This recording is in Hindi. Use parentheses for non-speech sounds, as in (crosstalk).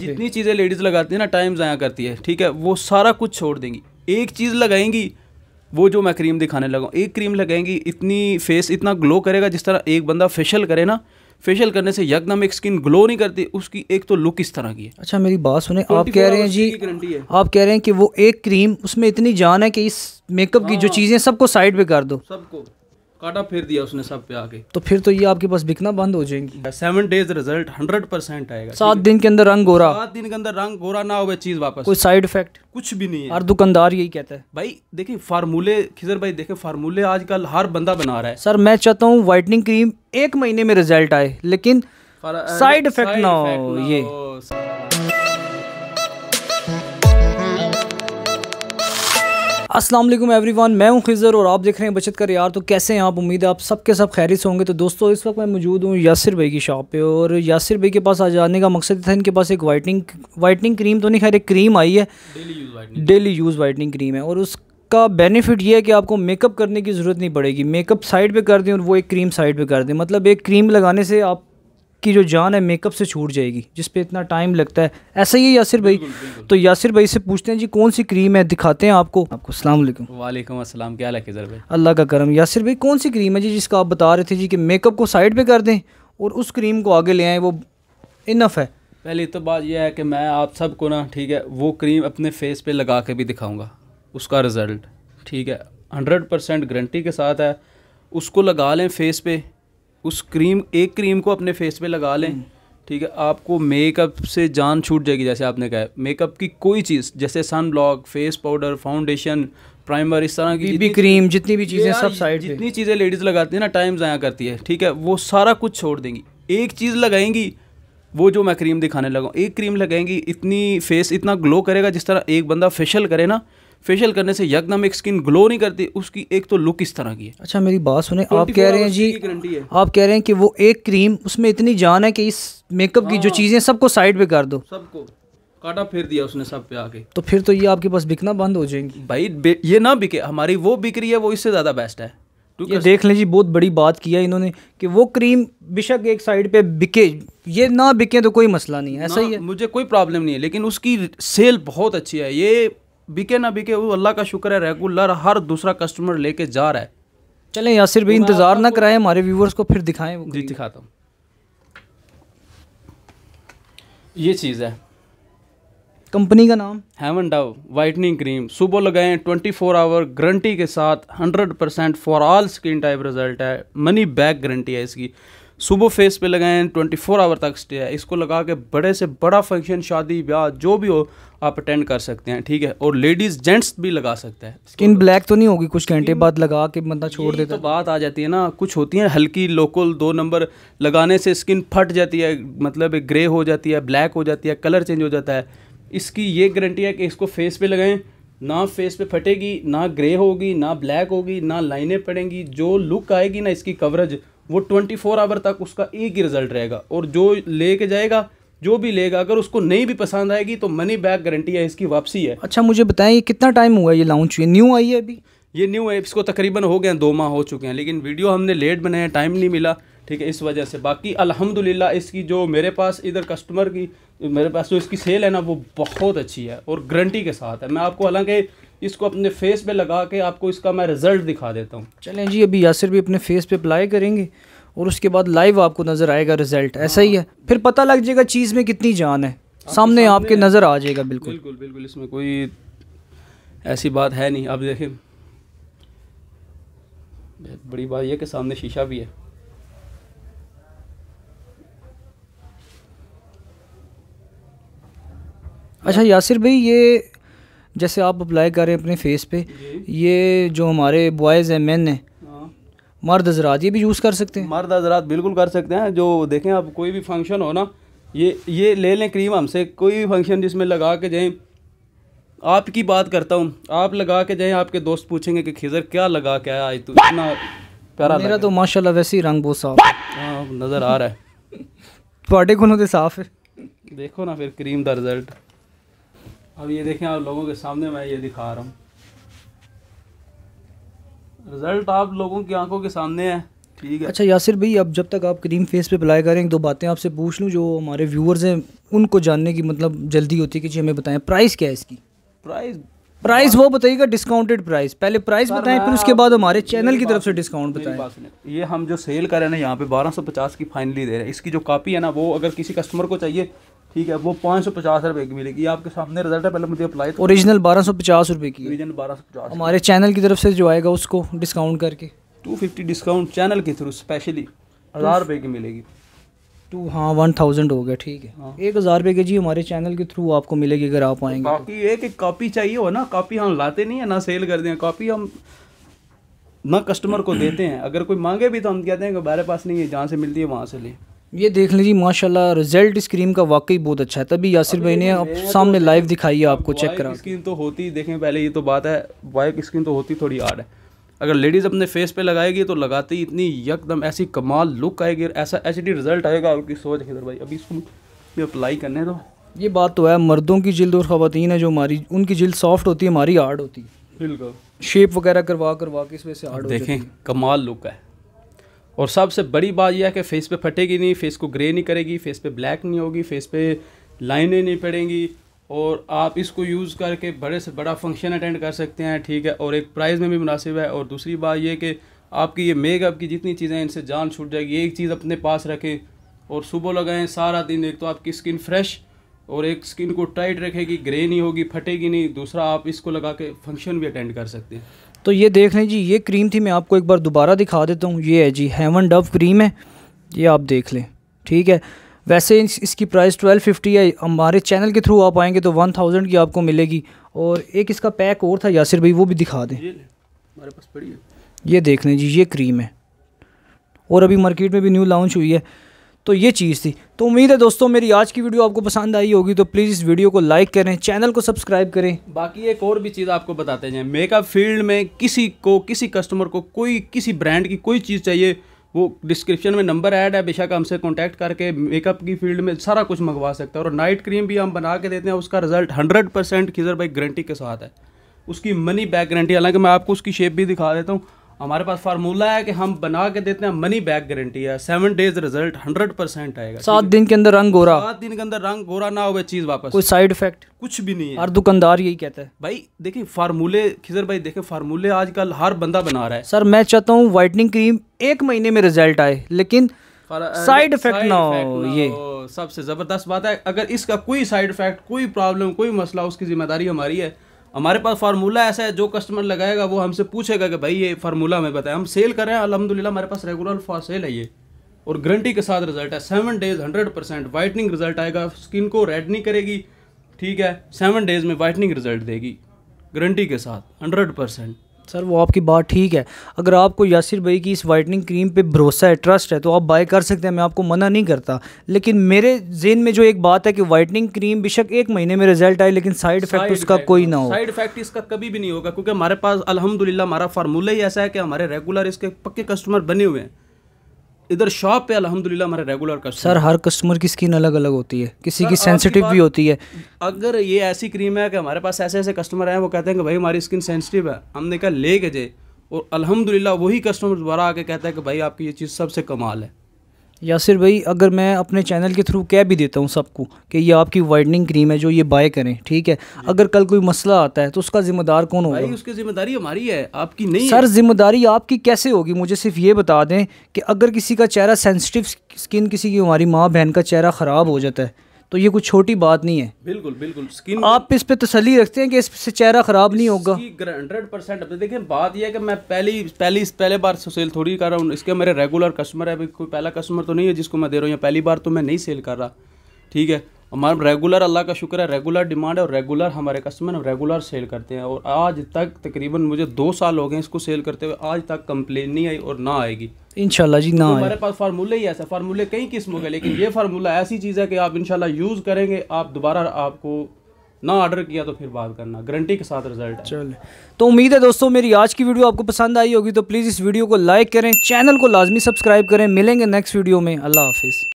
जितनी चीज़ें लेडीज़ लगाती है ना टाइम ज़ाया करती है ठीक है वो सारा कुछ छोड़ देंगी एक चीज़ लगाएंगी वो जो मैं क्रीम दिखाने लगा एक क्रीम लगाएंगी इतनी फेस इतना ग्लो करेगा जिस तरह एक बंदा फेशियल करे ना फेशियल करने से यकदम एक स्किन ग्लो नहीं करती उसकी एक तो लुक इस तरह की है अच्छा मेरी बात सुने आप कह रहे हैं जी है। आप कह रहे हैं कि वो एक क्रीम उसमें इतनी जान है कि इस मेकअप की जो हाँ। चीज़ें सबको साइड पे कर दो सबको काटा फिर दिया उसने सब पे आके तो फिर तो ये आपके पास बिकना बंद हो जाएंगी seven days result hundred percent आएगा सात दिन के अंदर रंग गोरा सात दिन के अंदर रंग गोरा ना हो चीज वापस कोई साइड इफेक्ट कुछ भी नहीं है हर दुकानदार यही कहता है भाई देखिए फार्मूले खिजर भाई देखे फार्मूले आजकल हर बंदा बना रहा है सर मैं चाहता हूँ व्हाइटनिंग क्रीम एक महीने में रिजल्ट आए लेकिन साइड इफेक्ट ना हो ये असलम एवरी वन मैं हूँ खिज़र और आप देख रहे हैं बचत कर यार तो कैसे हैं आप उम्मीद है आप सबके सब, सब खैरियत होंगे तो दोस्तों इस वक्त मैं मौजूद हूँ यासिर भाई की शॉप पे और यासिर भाई के पास आ जाने का मकसद था इनके पास एक वाइटनिंग वाइटनिंग क्रीम तो नहीं खैर एक क्रीम आई है डेली यूज़ वाइटनिंग क्रीम है और उसका बेनिफिट ये है कि आपको मेकअप करने की ज़रूरत नहीं पड़ेगी मेकअप साइड पर कर दें और वो एक क्रीम साइड पर कर दें मतलब एक क्रीम लगाने से आप की जो जान है मेकअप से छूट जाएगी जिस पे इतना टाइम लगता है ऐसा ही है यासिर भाई बिल्कुल, बिल्कुल। तो यासिर भाई से पूछते हैं जी कौन सी क्रीम है दिखाते हैं आपको आपको अस्सलाम वालेकुम वालेकुम अस्सलाम क्या हाल है भाई अल्लाह का करम यासिर भाई कौन सी क्रीम है जी जिसका आप बता रहे थे जी कि मेकअप को साइड पर कर दें और उस क्रीम को आगे ले आएँ वो इनफ है पहले तो बात यह है कि मैं आप सबको ना ठीक है वो क्रीम अपने फेस पर लगा के भी दिखाऊँगा उसका रिज़ल्ट ठीक है हंड्रेड परसेंट गारंटी के साथ है उसको लगा लें फेस पे उस क्रीम एक क्रीम को अपने फेस पे लगा लें ठीक है आपको मेकअप से जान छूट जाएगी जैसे आपने कहा मेकअप की कोई चीज़ जैसे sun block face powder foundation primer इस तरह की भी क्रीम जितनी भी चीज़ें सब साइड जितनी चीज़ें लेडीज़ लगाती हैं ना टाइम ज़ाया करती है ठीक है वो सारा कुछ छोड़ देंगी एक चीज़ लगाएंगी वो जो मैं क्रीम दिखाने लगाऊँ एक क्रीम लगाएंगी इतनी फेस इतना ग्लो करेगा जिस तरह एक बंदा फेशियल करे ना फेशियल करने से यकदम एक स्किन ग्लो नहीं करती उसकी एक तो लुक इस तरह की है अच्छा मेरी बात सुने आप कह रहे हैं जी है। आप कह रहे हैं कि वो एक क्रीम उसमें इतनी जान है कि इस मेकअप की जो हाँ। चीज़ें सबको साइड पे कर दो सबको काटा फेर दिया उसने सब पे आके तो फिर तो ये आपके पास बिकना बंद हो जाएंगी भाई ये ना बिके हमारी वो बिक रही है वो इससे ज़्यादा बेस्ट है ये देख लें जी बहुत बड़ी बात किया इन्होंने कि वो क्रीम बेशक एक साइड पे बिके ये ना बिके तो कोई मसला नहीं है ऐसा ही है मुझे कोई प्रॉब्लम नहीं है लेकिन उसकी सेल बहुत अच्छी है ये बिके ना बिके वो अल्लाह का शुक्र है रेगुलर हर दूसरा कस्टमर लेके जा रहा है चले या सिर्फ तो इंतज़ार ना कराए हमारे व्यूवर्स को फिर दिखाएं जी दिखाता हूँ ये चीज़ है कंपनी का नाम हेवन डव वाइटनिंग क्रीम सुबह लगाए 24 फोर आवर गारंटी के साथ 100 percent for all skin type result है मनी बैक गारंटी है इसकी सुबह फेस पे लगाएं 24 आवर तक स्टे है इसको लगा के बड़े से बड़ा फंक्शन शादी ब्याह जो भी हो आप अटेंड कर सकते हैं ठीक है और लेडीज जेंट्स भी लगा सकते हैं स्किन ब्लैक तो नहीं होगी कुछ घंटे बाद लगा के बंदा छोड़ देता तो बात आ जाती है ना कुछ होती है हल्की लोकल दो नंबर लगाने से स्किन फट जाती है मतलब ग्रे हो जाती है ब्लैक हो जाती है कलर चेंज हो जाता है इसकी ये गारंटी है कि इसको फेस पे लगाएं ना फेस पे फटेगी ना ग्रे होगी ना ब्लैक होगी ना लाइनें पड़ेंगी जो लुक आएगी ना इसकी कवरेज वो ट्वेंटी फोर आवर तक उसका एक ही रिज़ल्ट रहेगा और जो लेके जाएगा जो भी लेगा अगर उसको नहीं भी पसंद आएगी तो मनी बैक गारंटी है इसकी वापसी है अच्छा मुझे बताएं ये कितना टाइम हुआ ये लॉन्च हुई न्यू आई है अभी ये न्यू है इसको तकरीबन हो गए दो माह हो चुके हैं लेकिन वीडियो हमने लेट बनाया टाइम नहीं मिला ठीक है इस वजह से बाकी अलहमदिल्ला इसकी जो मेरे पास इधर कस्टमर की मेरे पास जो इसकी सेल है ना वो बहुत अच्छी है और गारंटी के साथ है मैं आपको हालांकि इसको अपने फेस पे लगा के आपको इसका मैं रिज़ल्ट दिखा देता हूँ चलें जी अभी यासिर भी अपने फेस पे अप्लाई करेंगे और उसके बाद लाइव आपको नज़र आएगा रिज़ल्ट ऐसा ही है हाँ। फिर पता लग जाएगा चीज़ में कितनी जान है आपके सामने, सामने आपके नज़र आ जाएगा बिल्कुल बिल्कुल बिल्कुल इसमें कोई ऐसी बात है नहीं आप देखें बड़ी बात यह कि सामने शीशा भी है अच्छा यासिर भाई ये जैसे आप अप्लाई करें अपने फेस पे ये जो हमारे बॉयज़ हैं मैन हैं हाँ। मर्द हजरात ये भी यूज़ कर सकते हैं मर्द हजरात बिल्कुल कर सकते हैं जो देखें आप कोई भी फंक्शन हो ना ये ये ले लें क्रीम हमसे कोई भी फंक्शन जिसमें लगा के जाएँ आपकी बात करता हूँ आप लगा के जाएँ आपके दोस्त पूछेंगे कि खिजर क्या लगा के आया आज तू इतना प्यारा मेरा तो माशा वैसे ही रंग बहुत साफ हाँ नज़र आ रहा है थोड़े (laughs) ਕੋਲੋਂ ਤੇ ਸਾਫ਼ ਹੈ ਦੇਖੋ ਨਾ ਫਿਰ ਕਰੀਮ ਦਾ अब ये देखें आप लोगों के सामने मैं ये दिखा रहा हूँ रिज़ल्ट आप लोगों की आंखों के सामने है ठीक है अच्छा यासिर भाई अब जब तक आप क्रीम फेस पे अप्लाई करें दो बातें आपसे पूछ लूँ जो हमारे व्यूअर्स हैं उनको जानने की मतलब जल्दी होती है कि जी हमें बताएं प्राइस क्या है इसकी प्राइस प्राइस वो बताइएगा डिस्काउंटेड प्राइस पहले प्राइस बताएं फिर उसके बाद हमारे चैनल की तरफ से डिस्काउंट बताएं ये हम जो सेल कर रहे हैं ना यहाँ पे 1250 की फाइनली दे रहे हैं इसकी जो कॉपी है ना वो अगर किसी कस्टमर को चाहिए ठीक है वो पाँच सौ पचास रुपए की मिलेगी आपके सामने रिजल्ट है पहले मुझे अप्लाई ओरिजिनल बारह सौ पचास रुपए की ओरिजिनल बारह सौ पचास हमारे चैनल की तरफ से जो आएगा उसको डिस्काउंट करके टू फिफ्टी डिस्काउंट चैनल के थ्रू स्पेशली हज़ार रुपये की मिलेगी टू हाँ वन थाउजेंड हो गया ठीक है हाँ। एक हज़ार रुपये के जी हमारे चैनल के थ्रू आपको मिलेगी अगर आप आएंगे तो। बाकी एक एक कापी चाहिए हो ना कापी हम लाते नहीं है ना सेल कर दें कापी हम ना कस्टमर को देते हैं अगर कोई मांगे भी तो हम कहते हैं कि हमारे पास नहीं है जहाँ से मिलती है वहाँ से ले ये देख लीजिए माशाल्लाह रिजल्ट इस क्रीम का वाकई बहुत अच्छा है तभी यासिर भाई ने आप तो सामने तो लाइव दिखाई है आपको चेक करा स्किन तो होती देखें पहले ये तो बात है वाइट स्किन तो होती थोड़ी आड़ है अगर लेडीज़ अपने फेस पे लगाएगी तो लगाते ही इतनी यकदम ऐसी कमाल लुक आएगी ऐसा एच रिजल्ट आएगा आपकी सोच इधर भाई अभी इसको अप्लाई करने दो ये बात तो है मर्दों की जल्द और ख़वान है जो हमारी उनकी जल्द सॉफ्ट होती है हमारी आर्ट होती है बिल्कुल शेप वगैरह करवा करवा के इस वजह से हार्ड देखें कमाल लुक है और सबसे बड़ी बात यह है कि फेस पे फटेगी नहीं फेस को ग्रे नहीं करेगी फेस पे ब्लैक नहीं होगी फेस पे लाइनें नहीं पड़ेंगी और आप इसको यूज़ करके बड़े से बड़ा फंक्शन अटेंड कर सकते हैं ठीक है और एक प्राइस में भी मुनासिब है और दूसरी बात यह कि आपकी ये मेकअप की जितनी चीज़ें इनसे जान छूट जाएगी एक चीज़ अपने पास रखें और सुबह लगाएं सारा दिन एक तो आपकी स्किन फ्रेश और एक स्किन को टाइट रखेगी ग्रे नहीं होगी फटेगी नहीं दूसरा आप इसको लगा के फंक्शन भी अटेंड कर सकते हैं तो ये देख लें जी ये क्रीम थी मैं आपको एक बार दोबारा दिखा देता हूँ ये है जी हेवन डव क्रीम है ये आप देख लें ठीक है वैसे इस, इसकी प्राइस 1250 है हमारे चैनल के थ्रू आप आएंगे तो 1000 की आपको मिलेगी और एक इसका पैक और था यासिर भाई वो भी दिखा दें हमारे पास पड़ी है ये देख लें जी ये क्रीम है और अभी मार्केट में भी न्यू लॉन्च हुई है तो ये चीज़ थी तो उम्मीद है दोस्तों मेरी आज की वीडियो आपको पसंद आई होगी तो प्लीज़ इस वीडियो को लाइक करें चैनल को सब्सक्राइब करें बाकी एक और भी चीज़ आपको बताते जाएँ मेकअप फील्ड में किसी को किसी कस्टमर को कोई किसी ब्रांड की कोई चीज़ चाहिए वो डिस्क्रिप्शन में नंबर ऐड है बेशक हमसे कॉन्टैक्ट करके मेकअप की फील्ड में सारा कुछ मंगवा सकता है और नाइट क्रीम भी हम बना के देते हैं उसका रिजल्ट हंड्रेड परसेंट खिजर बाई गारंटी के साथ है उसकी मनी बैक गारंटी हालांकि मैं आपको उसकी शेप भी दिखा देता हूँ हमारे पास फार्मूला है कि हम बना के देते हैं मनी बैक गारंटी है seven days result hundred percent आएगा सात दिन के अंदर रंग गोरा सात दिन के अंदर रंग गोरा ना हो चीज वापस कोई साइड इफेक्ट कुछ भी नहीं है हर दुकानदार यही कहता है भाई देखिए फार्मूले खिजर भाई देखे फार्मूले आजकल हर बंदा बना रहा है सर मैं चाहता हूँ व्हाइटनिंग क्रीम एक महीने में रिजल्ट आए लेकिन साइड इफेक्ट ना हो ये सबसे ज़बरदस्त बात है अगर इसका कोई साइड इफेक्ट कोई प्रॉब्लम कोई मसला उसकी जिम्मेदारी हमारी है हमारे पास फार्मूला ऐसा है जो कस्टमर लगाएगा वो हमसे पूछेगा कि भाई ये फार्मूला हमें बताएं हम सेल कर रहे हैं अलहमदिल्ला हमारे पास रेगुलर फॉर सेल है ये और गारंटी के साथ रिजल्ट है seven days hundred percent whitening result आएगा स्किन को रेड नहीं करेगी ठीक है सेवन डेज में वाइटनिंग रिजल्ट देगी गारंटी के साथ हंड्रेड परसेंट सर वो आपकी बात ठीक है अगर आपको यासिर भाई की इस वाइटनिंग क्रीम पे भरोसा है ट्रस्ट है तो आप बाय कर सकते हैं मैं आपको मना नहीं करता लेकिन मेरे जेन में जो एक बात है कि वाइटनिंग क्रीम बेशक एक महीने में रिजल्ट आए लेकिन साइड इफेक्ट उसका कोई हाँ, ना हो साइड इफेक्ट इसका कभी भी नहीं होगा क्योंकि हमारे पास अलहमदिल्ला हमारा फार्मूला ही ऐसा है कि हमारे रेगुलर इसके पक्के कस्टमर बने हुए हैं इधर शॉप पे अलहमदिल्ला हमारे रेगुलर कस्टमर सर हर कस्टमर की स्किन अलग अलग होती है किसी की सेंसिटिव भी होती है अगर ये ऐसी क्रीम है कि हमारे पास ऐसे ऐसे कस्टमर हैं वो कहते हैं कि भाई हमारी स्किन सेंसिटिव है हमने कहा ले के जे और अलहमदिल्ला वही कस्टमर दोबारा आके कहता है कि भाई आपकी ये चीज़ सबसे कमाल है यासिर भाई अगर मैं अपने चैनल के थ्रू कह भी देता हूँ सबको कि ये आपकी वाइडनिंग क्रीम है जो ये बाय करें ठीक है अगर कल कोई मसला आता है तो उसका जिम्मेदार कौन होगा भाई उसकी जिम्मेदारी हमारी है आपकी नहीं सर जिम्मेदारी आपकी कैसे होगी मुझे सिर्फ ये बता दें कि अगर किसी का चेहरा सेंसिटिव स्किन किसी की हमारी माँ बहन का चेहरा ख़राब हो जाता है तो ये कुछ छोटी बात नहीं है बिल्कुल बिल्कुल स्किन आप इस पे तसली रखते हैं कि इससे चेहरा ख़राब नहीं होगा हंड्रेड परसेंट देखिए बात यह है कि मैं पहली पहली पहले बार सेल थोड़ी कर रहा हूँ इसके मेरे रेगुलर कस्टमर है कोई पहला कस्टमर तो नहीं है जिसको मैं दे रहा हूँ या पहली बार तो मैं नहीं सेल कर रहा ठीक है हमारा रेगुलर अल्लाह का शुक्र है रेगुलर डिमांड है और रेगुलर हमारे कस्टमर हम रेगुलर सेल करते हैं और आज तक तकरीबन मुझे दो साल हो गए इसको सेल करते हुए आज तक कंप्लेन नहीं आई और ना आएगी इनशाला जी ना तो हमारे पास फार्मूले ही ऐसा फार्मूले कई किस्मों के लेकिन ये फार्मूला ऐसी चीज़ है कि आप इनशाला यूज़ करेंगे आप दोबारा आपको ना ऑर्डर किया तो फिर बात करना गारंटी के साथ रिजल्ट चल तो उम्मीद है दोस्तों मेरी आज की वीडियो आपको पसंद आई होगी तो प्लीज़ इस वीडियो को लाइक करें चैनल को लाजमी सब्सक्राइब करें मिलेंगे नेक्स्ट वीडियो में अल्लाह हाफिज़